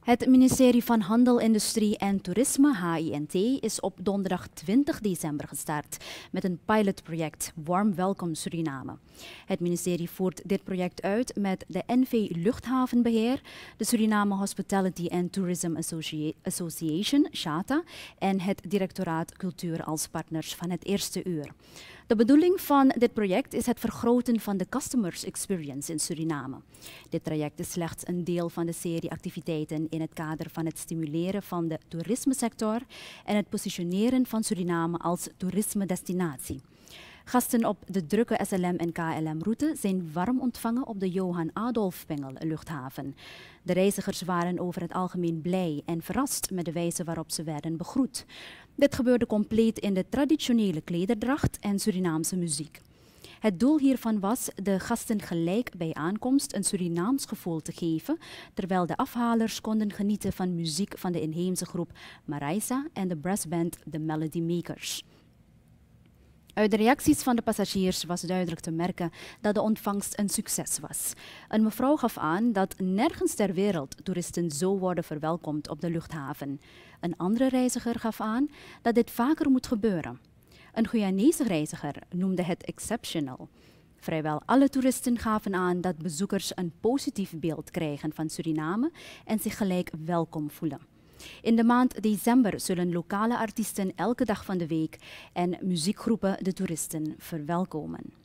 Het ministerie van Handel, Industrie en Toerisme, HINT, is op donderdag 20 december gestart met een pilotproject Warm Welkom Suriname. Het ministerie voert dit project uit met de NV Luchthavenbeheer, de Suriname Hospitality and Tourism Association, SHATA, en het Directoraat Cultuur als partners van het eerste uur. De bedoeling van dit project is het vergroten van de customers experience in Suriname. Dit traject is slechts een deel van de serie activiteiten in het kader van het stimuleren van de toerismesector en het positioneren van Suriname als toerismedestinatie. Gasten op de drukke SLM- en KLM-route zijn warm ontvangen op de Johan Adolf Pengel luchthaven. De reizigers waren over het algemeen blij en verrast met de wijze waarop ze werden begroet. Dit gebeurde compleet in de traditionele klederdracht en Surinaamse muziek. Het doel hiervan was de gasten gelijk bij aankomst een Surinaams gevoel te geven, terwijl de afhalers konden genieten van muziek van de inheemse groep Maraisa en de brassband The Melody Makers. Uit de reacties van de passagiers was duidelijk te merken dat de ontvangst een succes was. Een mevrouw gaf aan dat nergens ter wereld toeristen zo worden verwelkomd op de luchthaven. Een andere reiziger gaf aan dat dit vaker moet gebeuren. Een Guyanese reiziger noemde het exceptional. Vrijwel alle toeristen gaven aan dat bezoekers een positief beeld krijgen van Suriname en zich gelijk welkom voelen. In de maand december zullen lokale artiesten elke dag van de week en muziekgroepen de toeristen verwelkomen.